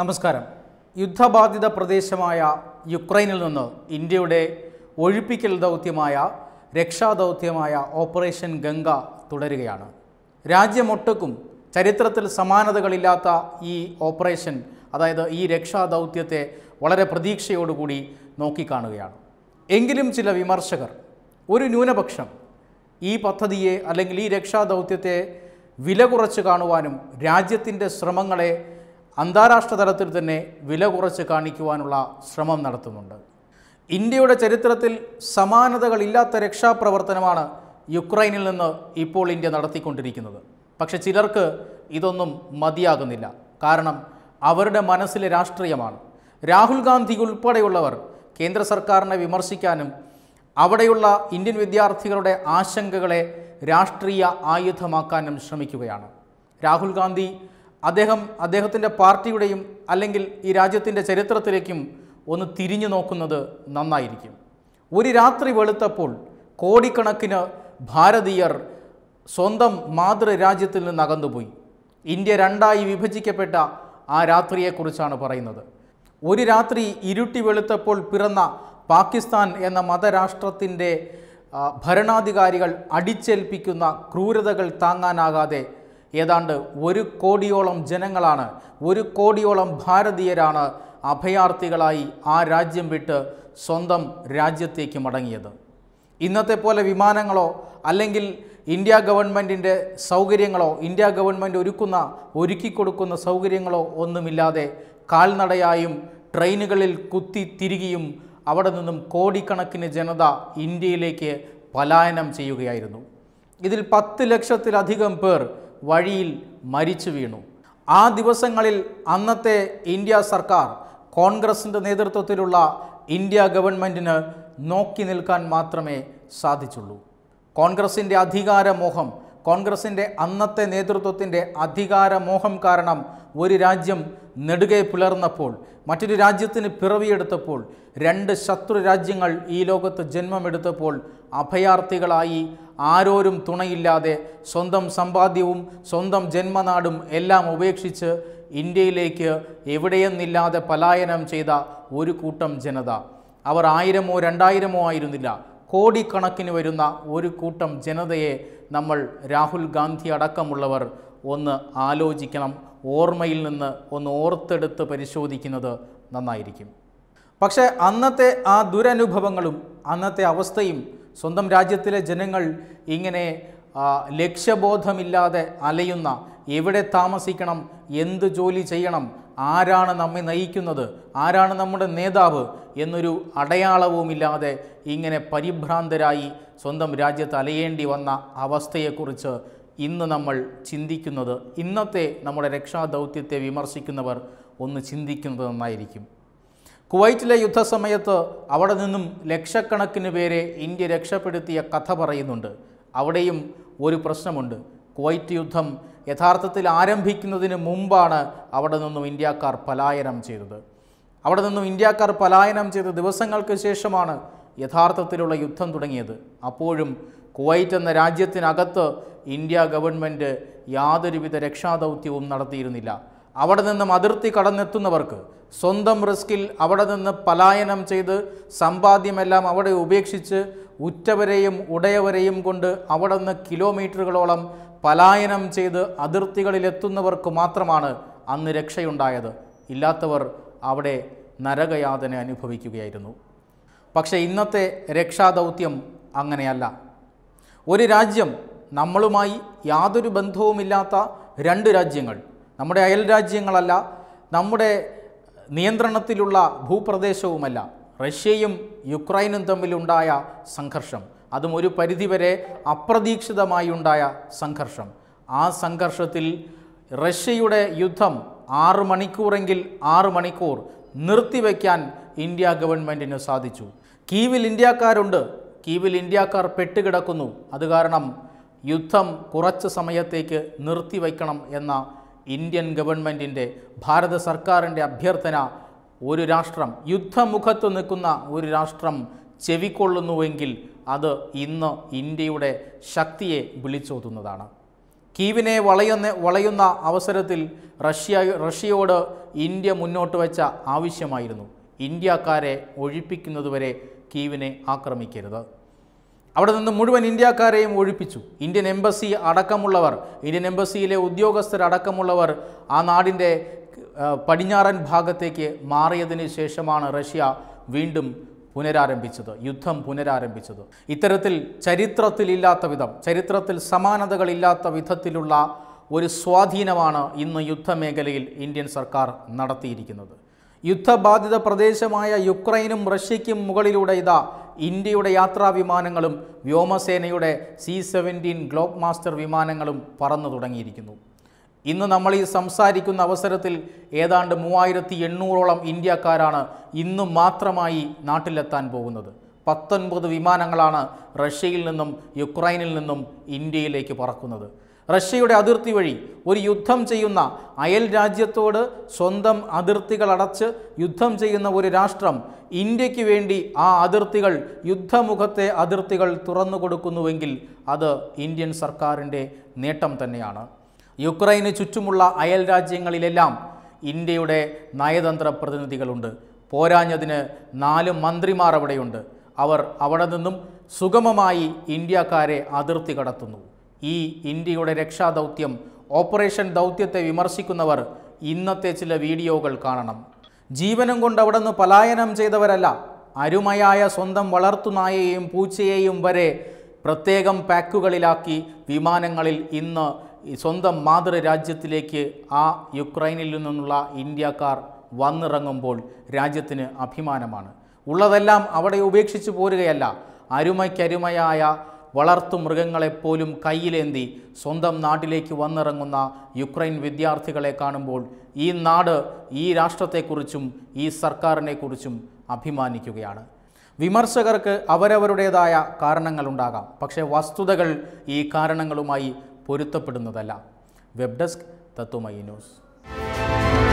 നമസ്കാരം യുദ്ധബാധിത പ്രദേശമായ യുക്രൈനിൽ നിന്ന് ഇന്ത്യയുടെ ഒഴിപ്പിക്കൽ ദൗത്യമായ രക്ഷാദൗത്യമായ ഓപ്പറേഷൻ ഗംഗ തുടരുകയാണ് രാജ്യമൊട്ടുക്കും ചരിത്രത്തിൽ സമാനതകളില്ലാത്ത ഈ ഓപ്പറേഷൻ അതായത് ഈ രക്ഷാദൗത്യത്തെ വളരെ പ്രതീക്ഷയോടുകൂടി നോക്കിക്കാണുകയാണ് എങ്കിലും ചില വിമർശകർ ഒരു ന്യൂനപക്ഷം ഈ പദ്ധതിയെ അല്ലെങ്കിൽ ഈ രക്ഷാദൗത്യത്തെ വില കുറച്ച് കാണുവാനും രാജ്യത്തിൻ്റെ ശ്രമങ്ങളെ അന്താരാഷ്ട്ര തലത്തിൽ തന്നെ വില കുറച്ച് കാണിക്കുവാനുള്ള ശ്രമം നടത്തുന്നുണ്ട് ഇന്ത്യയുടെ ചരിത്രത്തിൽ സമാനതകളില്ലാത്ത രക്ഷാപ്രവർത്തനമാണ് യുക്രൈനിൽ നിന്ന് ഇപ്പോൾ ഇന്ത്യ നടത്തിക്കൊണ്ടിരിക്കുന്നത് പക്ഷെ ചിലർക്ക് ഇതൊന്നും മതിയാകുന്നില്ല കാരണം അവരുടെ മനസ്സിലെ രാഷ്ട്രീയമാണ് രാഹുൽ ഗാന്ധി ഉൾപ്പെടെയുള്ളവർ കേന്ദ്ര സർക്കാരിനെ വിമർശിക്കാനും അവിടെയുള്ള ഇന്ത്യൻ വിദ്യാർത്ഥികളുടെ ആശങ്കകളെ രാഷ്ട്രീയ ആയുധമാക്കാനും ശ്രമിക്കുകയാണ് രാഹുൽ ഗാന്ധി അദ്ദേഹം അദ്ദേഹത്തിൻ്റെ പാർട്ടിയുടെയും അല്ലെങ്കിൽ ഈ രാജ്യത്തിൻ്റെ ചരിത്രത്തിലേക്കും ഒന്ന് തിരിഞ്ഞു നോക്കുന്നത് നന്നായിരിക്കും ഒരു രാത്രി വെളുത്തപ്പോൾ കോടിക്കണക്കിന് ഭാരതീയർ സ്വന്തം മാതൃരാജ്യത്തിൽ നിന്ന് അകന്നുപോയി ഇന്ത്യ രണ്ടായി വിഭജിക്കപ്പെട്ട ആ രാത്രിയെക്കുറിച്ചാണ് പറയുന്നത് ഒരു രാത്രി ഇരുട്ടി വെളുത്തപ്പോൾ പിറന്ന പാകിസ്ഥാൻ എന്ന മതരാഷ്ട്രത്തിൻ്റെ ഭരണാധികാരികൾ അടിച്ചേൽപ്പിക്കുന്ന ക്രൂരതകൾ താങ്ങാനാകാതെ ഏതാണ്ട് ഒരു കോടിയോളം ജനങ്ങളാണ് ഒരു കോടിയോളം ഭാരതീയരാണ് അഭയാർത്ഥികളായി ആ രാജ്യം വിട്ട് സ്വന്തം രാജ്യത്തേക്ക് മടങ്ങിയത് ഇന്നത്തെ പോലെ വിമാനങ്ങളോ അല്ലെങ്കിൽ ഇന്ത്യ ഗവൺമെൻറ്റിൻ്റെ സൗകര്യങ്ങളോ ഇന്ത്യ ഗവൺമെൻറ് ഒരുക്കുന്ന ഒരുക്കി കൊടുക്കുന്ന സൗകര്യങ്ങളോ ഒന്നുമില്ലാതെ കാൽനടയായും ട്രെയിനുകളിൽ കുത്തി തിരികെയും അവിടെ നിന്നും കോടിക്കണക്കിന് ജനത ഇന്ത്യയിലേക്ക് പലായനം ചെയ്യുകയായിരുന്നു ഇതിൽ പത്ത് ലക്ഷത്തിലധികം പേർ വഴിയിൽ മരിച്ചു വീണു ആ ദിവസങ്ങളിൽ അന്നത്തെ ഇന്ത്യ സർക്കാർ കോൺഗ്രസിൻ്റെ നേതൃത്വത്തിലുള്ള ഇന്ത്യ ഗവൺമെൻറ്റിന് നോക്കി നിൽക്കാൻ മാത്രമേ സാധിച്ചുള്ളൂ കോൺഗ്രസിൻ്റെ അധികാരമോഹം കോൺഗ്രസിൻ്റെ അന്നത്തെ നേതൃത്വത്തിൻ്റെ അധികാരമോഹം കാരണം ഒരു രാജ്യം നെടുകെ പുലർന്നപ്പോൾ മറ്റൊരു രാജ്യത്തിന് പിറവിയെടുത്തപ്പോൾ രണ്ട് ശത്രു രാജ്യങ്ങൾ ഈ ലോകത്ത് ജന്മമെടുത്തപ്പോൾ അഭയാർത്ഥികളായി ആരോരും തുണയില്ലാതെ സ്വന്തം സമ്പാദ്യവും സ്വന്തം ജന്മനാടും എല്ലാം ഉപേക്ഷിച്ച് ഇന്ത്യയിലേക്ക് എവിടെയെന്നില്ലാതെ പലായനം ചെയ്ത ഒരു കൂട്ടം ജനത അവർ ആയിരമോ രണ്ടായിരമോ ആയിരുന്നില്ല കോടിക്കണക്കിന് വരുന്ന ഒരു കൂട്ടം ജനതയെ നമ്മൾ രാഹുൽ ഗാന്ധി അടക്കമുള്ളവർ ഒന്ന് ആലോചിക്കണം ഓർമ്മയിൽ നിന്ന് ഒന്ന് ഓർത്തെടുത്ത് പരിശോധിക്കുന്നത് നന്നായിരിക്കും പക്ഷേ അന്നത്തെ ആ ദുരനുഭവങ്ങളും അന്നത്തെ അവസ്ഥയും സ്വന്തം രാജ്യത്തിലെ ജനങ്ങൾ ഇങ്ങനെ ലക്ഷ്യബോധമില്ലാതെ അലയുന്ന എവിടെ താമസിക്കണം എന്ത് ജോലി ചെയ്യണം ആരാണ് നമ്മെ നയിക്കുന്നത് ആരാണ് നമ്മുടെ നേതാവ് എന്നൊരു അടയാളവുമില്ലാതെ ഇങ്ങനെ പരിഭ്രാന്തരായി സ്വന്തം രാജ്യത്ത് അലയേണ്ടി വന്ന അവസ്ഥയെക്കുറിച്ച് ഇന്ന് നമ്മൾ ചിന്തിക്കുന്നത് ഇന്നത്തെ നമ്മുടെ രക്ഷാദൗത്യത്തെ വിമർശിക്കുന്നവർ ഒന്ന് ചിന്തിക്കുന്നത് നന്നായിരിക്കും കുവൈറ്റിലെ യുദ്ധസമയത്ത് അവിടെ നിന്നും ലക്ഷക്കണക്കിന് പേരെ ഇന്ത്യ രക്ഷപ്പെടുത്തിയ കഥ പറയുന്നുണ്ട് അവിടെയും ഒരു പ്രശ്നമുണ്ട് കുവൈറ്റ് യുദ്ധം യഥാർത്ഥത്തിൽ ആരംഭിക്കുന്നതിന് മുമ്പാണ് അവിടെ നിന്നും ഇന്ത്യക്കാർ പലായനം ചെയ്തത് അവിടെ നിന്നും ഇന്ത്യക്കാർ പലായനം ചെയ്ത ദിവസങ്ങൾക്ക് ശേഷമാണ് യഥാർത്ഥത്തിലുള്ള യുദ്ധം തുടങ്ങിയത് അപ്പോഴും കുവൈറ്റ് എന്ന രാജ്യത്തിനകത്ത് ഇന്ത്യ ഗവൺമെൻറ് യാതൊരുവിധ രക്ഷാദൗത്യവും നടത്തിയിരുന്നില്ല അവിടെ നിന്നും അതിർത്തി കടന്നെത്തുന്നവർക്ക് സ്വന്തം റിസ്കിൽ അവിടെ നിന്ന് പലായനം ചെയ്ത് സമ്പാദ്യമെല്ലാം അവിടെ ഉപേക്ഷിച്ച് ഉറ്റവരെയും ഉടയവരെയും കൊണ്ട് അവിടെ നിന്ന് കിലോമീറ്ററുകളോളം പലായനം ചെയ്ത് അതിർത്തികളിലെത്തുന്നവർക്ക് മാത്രമാണ് അന്ന് രക്ഷയുണ്ടായത് ഇല്ലാത്തവർ അവിടെ നരകയാതന അനുഭവിക്കുകയായിരുന്നു പക്ഷേ ഇന്നത്തെ രക്ഷാദൗത്യം അങ്ങനെയല്ല ഒരു രാജ്യം നമ്മളുമായി യാതൊരു ബന്ധവുമില്ലാത്ത രണ്ട് രാജ്യങ്ങൾ നമ്മുടെ അയൽ രാജ്യങ്ങളല്ല നമ്മുടെ നിയന്ത്രണത്തിലുള്ള ഭൂപ്രദേശവുമല്ല റഷ്യയും യുക്രൈനും തമ്മിലുണ്ടായ സംഘർഷം അതും ഒരു പരിധിവരെ അപ്രതീക്ഷിതമായി ഉണ്ടായ സംഘർഷം ആ സംഘർഷത്തിൽ റഷ്യയുടെ യുദ്ധം ആറു മണിക്കൂറെങ്കിൽ ആറ് മണിക്കൂർ നിർത്തിവെക്കാൻ ഇന്ത്യ ഗവൺമെൻറ്റിന് സാധിച്ചു കീവിൽ ഇന്ത്യക്കാരുണ്ട് കീവിൽ ഇന്ത്യക്കാർ പെട്ടുകിടക്കുന്നു അത് കാരണം യുദ്ധം കുറച്ച് സമയത്തേക്ക് നിർത്തിവെക്കണം എന്ന ഇന്ത്യൻ ഗവൺമെൻറ്റിൻ്റെ ഭാരത സർക്കാരിൻ്റെ അഭ്യർത്ഥന ഒരു രാഷ്ട്രം യുദ്ധമുഖത്ത് നിൽക്കുന്ന ഒരു രാഷ്ട്രം ചെവിക്കൊള്ളുന്നുവെങ്കിൽ അത് ഇന്ന് ഇന്ത്യയുടെ ശക്തിയെ വിളിച്ചോതുന്നതാണ് കീവിനെ വളയുന്ന വളയുന്ന അവസരത്തിൽ റഷ്യ റഷ്യയോട് ഇന്ത്യ മുന്നോട്ട് വെച്ച ആവശ്യമായിരുന്നു ഇന്ത്യക്കാരെ ഒഴിപ്പിക്കുന്നതുവരെ കീവിനെ ആക്രമിക്കരുത് അവിടെ നിന്ന് മുഴുവൻ ഇന്ത്യക്കാരെയും ഒഴിപ്പിച്ചു ഇന്ത്യൻ എംബസി അടക്കമുള്ളവർ ഇന്ത്യൻ എംബസിയിലെ ഉദ്യോഗസ്ഥരടക്കമുള്ളവർ ആ നാടിൻ്റെ പടിഞ്ഞാറൻ ഭാഗത്തേക്ക് മാറിയതിന് ശേഷമാണ് റഷ്യ വീണ്ടും പുനരാരംഭിച്ചത് യുദ്ധം പുനരാരംഭിച്ചത് ഇത്തരത്തിൽ ചരിത്രത്തിലില്ലാത്ത വിധം ചരിത്രത്തിൽ സമാനതകളില്ലാത്ത വിധത്തിലുള്ള ഒരു സ്വാധീനമാണ് ഇന്ന് യുദ്ധമേഖലയിൽ ഇന്ത്യൻ സർക്കാർ നടത്തിയിരിക്കുന്നത് യുദ്ധബാധിത പ്രദേശമായ യുക്രൈനും റഷ്യയ്ക്കും മുകളിലൂടെ ഇതാ ഇന്ത്യയുടെ യാത്രാ വിമാനങ്ങളും വ്യോമസേനയുടെ സി സെവൻറ്റീൻ ഗ്ലോബ് മാസ്റ്റർ വിമാനങ്ങളും പറന്നു തുടങ്ങിയിരിക്കുന്നു ഇന്ന് നമ്മൾ ഈ സംസാരിക്കുന്ന അവസരത്തിൽ ഏതാണ്ട് മൂവായിരത്തി എണ്ണൂറോളം ഇന്ത്യക്കാരാണ് ഇന്ന് മാത്രമായി നാട്ടിലെത്താൻ പോകുന്നത് പത്തൊൻപത് വിമാനങ്ങളാണ് റഷ്യയിൽ നിന്നും യുക്രൈനിൽ നിന്നും ഇന്ത്യയിലേക്ക് പറക്കുന്നത് റഷ്യയുടെ അതിർത്തി വഴി ഒരു യുദ്ധം ചെയ്യുന്ന അയൽ രാജ്യത്തോട് സ്വന്തം അതിർത്തികൾ അടച്ച് യുദ്ധം ചെയ്യുന്ന ഒരു രാഷ്ട്രം ഇന്ത്യക്ക് വേണ്ടി ആ അതിർത്തികൾ യുദ്ധമുഖത്തെ അതിർത്തികൾ തുറന്നു കൊടുക്കുന്നുവെങ്കിൽ അത് ഇന്ത്യൻ സർക്കാരിൻ്റെ നേട്ടം തന്നെയാണ് യുക്രൈന് ചുറ്റുമുള്ള അയൽ രാജ്യങ്ങളിലെല്ലാം ഇന്ത്യയുടെ നയതന്ത്ര പ്രതിനിധികളുണ്ട് പോരാഞ്ഞതിന് നാല് മന്ത്രിമാർ അവിടെയുണ്ട് അവർ അവിടെ നിന്നും സുഗമമായി ഇന്ത്യക്കാരെ അതിർത്തി കടത്തുന്നു ഈ ഇന്ത്യയുടെ രക്ഷാദൗത്യം ഓപ്പറേഷൻ ദൗത്യത്തെ വിമർശിക്കുന്നവർ ഇന്നത്തെ ചില വീഡിയോകൾ കാണണം ജീവനം കൊണ്ട് നിന്ന് പലായനം ചെയ്തവരല്ല അരുമയായ സ്വന്തം വളർത്തുനായയെയും പൂച്ചയെയും വരെ പ്രത്യേകം പാക്കുകളിലാക്കി വിമാനങ്ങളിൽ ഇന്ന് സ്വന്തം മാതൃരാജ്യത്തിലേക്ക് ആ യുക്രൈനിൽ നിന്നുള്ള ഇന്ത്യക്കാർ വന്നിറങ്ങുമ്പോൾ രാജ്യത്തിന് അഭിമാനമാണ് ഉള്ളതെല്ലാം അവിടെ ഉപേക്ഷിച്ച് പോരുകയല്ല അരുമയ്ക്കരുമയായ വളർത്തു മൃഗങ്ങളെപ്പോലും കയ്യിലേന്തി സ്വന്തം നാട്ടിലേക്ക് വന്നിറങ്ങുന്ന യുക്രൈൻ വിദ്യാർത്ഥികളെ കാണുമ്പോൾ ഈ നാട് ഈ രാഷ്ട്രത്തെക്കുറിച്ചും ഈ സർക്കാരിനെക്കുറിച്ചും അഭിമാനിക്കുകയാണ് വിമർശകർക്ക് അവരവരുടേതായ കാരണങ്ങളുണ്ടാകാം പക്ഷേ വസ്തുതകൾ ഈ കാരണങ്ങളുമായി പൊരുത്തപ്പെടുന്നതല്ല വെബ് ഡെസ്ക് തത്വമയി ന്യൂസ്